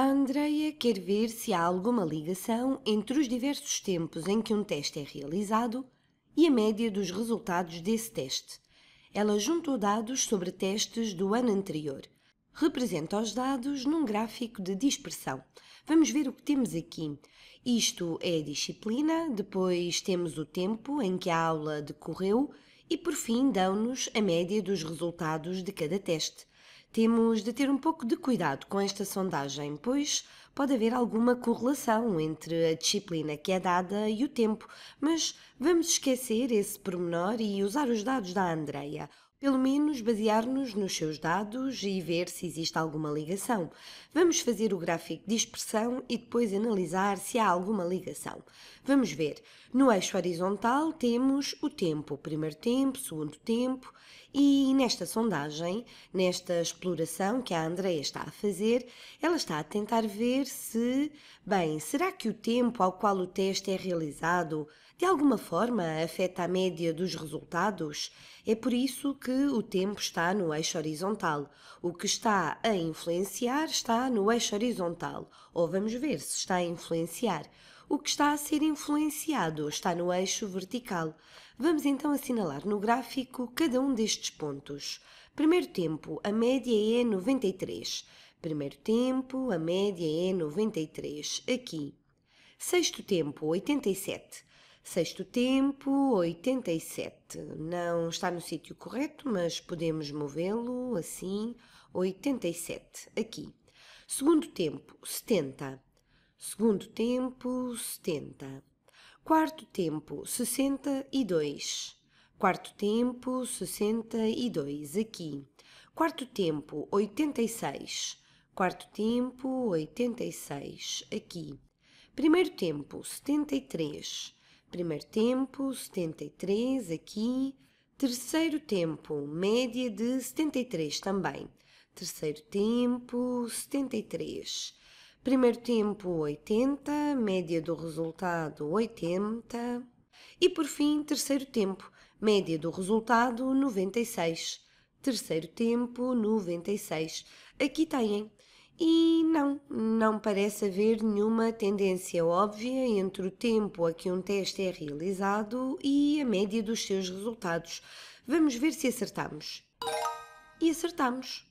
A Andreia quer ver se há alguma ligação entre os diversos tempos em que um teste é realizado e a média dos resultados desse teste. Ela juntou dados sobre testes do ano anterior. Representa os dados num gráfico de dispersão. Vamos ver o que temos aqui. Isto é a disciplina, depois temos o tempo em que a aula decorreu e, por fim, dão-nos a média dos resultados de cada teste. Temos de ter um pouco de cuidado com esta sondagem, pois pode haver alguma correlação entre a disciplina que é dada e o tempo, mas vamos esquecer esse pormenor e usar os dados da Andreia pelo menos basear-nos nos seus dados e ver se existe alguma ligação. Vamos fazer o gráfico de dispersão e depois analisar se há alguma ligação. Vamos ver. No eixo horizontal temos o tempo, primeiro tempo, segundo tempo, e nesta sondagem, nesta exploração que a Andrea está a fazer, ela está a tentar ver se, bem, será que o tempo ao qual o teste é realizado de alguma forma afeta a média dos resultados, é por isso que o tempo está no eixo horizontal. O que está a influenciar está no eixo horizontal, ou vamos ver se está a influenciar. O que está a ser influenciado está no eixo vertical. Vamos então assinalar no gráfico cada um destes pontos. Primeiro tempo, a média é 93. Primeiro tempo, a média é 93. Aqui. Sexto tempo, 87. Sexto tempo, 87. Não está no sítio correto, mas podemos movê-lo assim. 87. Aqui. Segundo tempo, 70. Segundo tempo, 70. Quarto tempo, 62. Quarto tempo, 62. Aqui. Quarto tempo, 86. Quarto tempo, 86. Aqui. Primeiro tempo, 73 Primeiro tempo, 73 aqui. Terceiro tempo, média de 73 também. Terceiro tempo, 73. Primeiro tempo, 80. Média do resultado, 80. E por fim, terceiro tempo, média do resultado, 96. Terceiro tempo, 96. Aqui têm e não, não parece haver nenhuma tendência óbvia entre o tempo a que um teste é realizado e a média dos seus resultados. Vamos ver se acertamos. E acertamos.